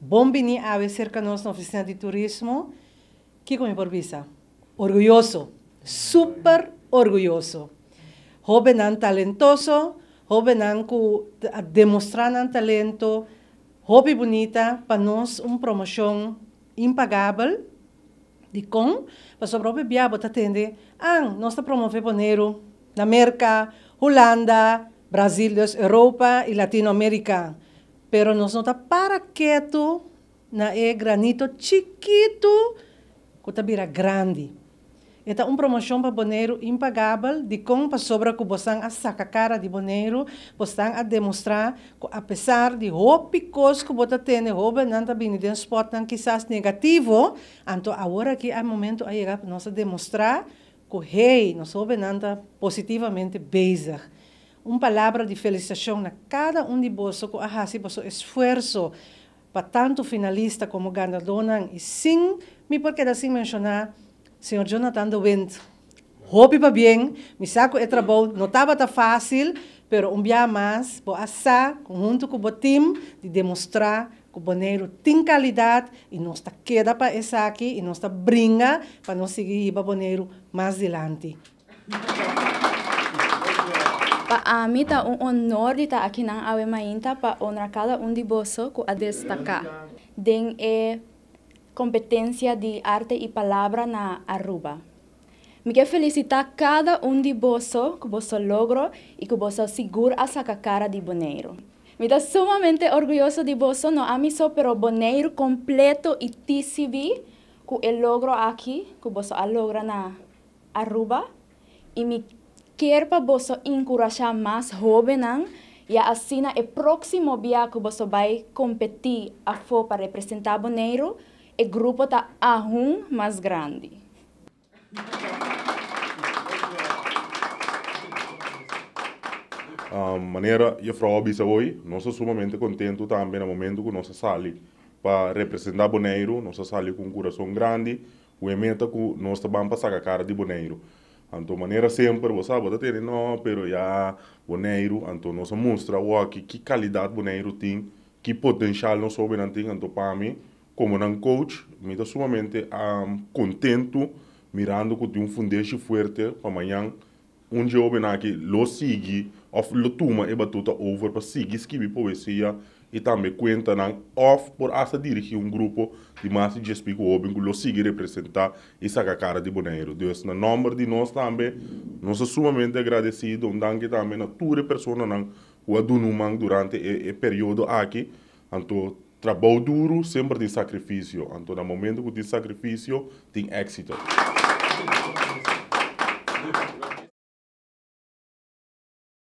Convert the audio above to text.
Bombini ver cerca nós na oficina de turismo. Que por visa Orgulhoso, super orgulhoso. Jovenan talentoso, jovenan que demonstrar talento, jovem bonita, para nós uma promoção impagável. De com, para sobre o bebiabo, tá atende. Ah, nós tá promover boneiro na América, Holanda, Brasil, Europa e Latinoamérica. Pero nós nota está para quieto na e granito chiquito, que vira grande. Então, uma promoção para boneiro impagável, de como para sobra que você a saca cara de boneiro, vocês a demonstrar que, apesar de roupicos que vocês têm roupa não está bem, de spot não quizás negativo, então agora que é momento a chegar para nós demonstrar que, hey, nós roupa não está positivamente bezig uma palavra de felicitação na cada um de vocês que arrasa vosso esforço para tanto finalista como ganadora. E sim, me porque assim mencionar, senhor Jonathan de Wind. Hope para bem, me saco é trabalho, não estava tão fácil, pero um dia mais, vou assar, junto com o time, de demonstrar que o boneiro tem qualidade e não está queda para essa aqui e não está brinca para não seguir para o boneiro mais adiante. Para mim está um honor de estar aqui na Awemainta para honrar cada um de vocês que a destacar. Den é competência de arte e palavra na Aruba. Me quero felicitar cada um de vocês que vocês logro e que vocês seguro a sacar cara de boneiro. Me está sumamente orgulhoso de vocês, não amo só, pero boneiro completo e TCB que o logro aqui, que vocês logra na Aruba. E me para você encorajar mais jovens e assim é próximo dia que você vai competir a for para representar Boneiro, o grupo está aún mais grande. Uh, maneira eu a Frobi hoje, nós somos sumamente contentes também no momento que nós saímos para representar Boneiro, nós saímos com um coração grande, a emenda que nós vamos passar a cara de Boneiro. Anto maneira sempre, você sabe, até tem, não, pero já, boneiro, anto nos mostra o que, que qualidade boneiro tem, que potencial não soube não tem, anto para mim, como não coach, me está sumamente um, contento, mirando que tem um fundeixo forte para amanhã, unë që obë naki lo sigi, of lo tuma e batuta over para seguir escrever poesia e também conta na off por essa dirigir um grupo de mais de espico open que lo sigi representar essa cara de boneiro Deus na nome de nós também nós somos sumamente agradecido um danke também na tua pessoa na o adunumang durante o período aqui anto trabalho duro sempre de sacrifício anto na momento que de sacrifício tem éxito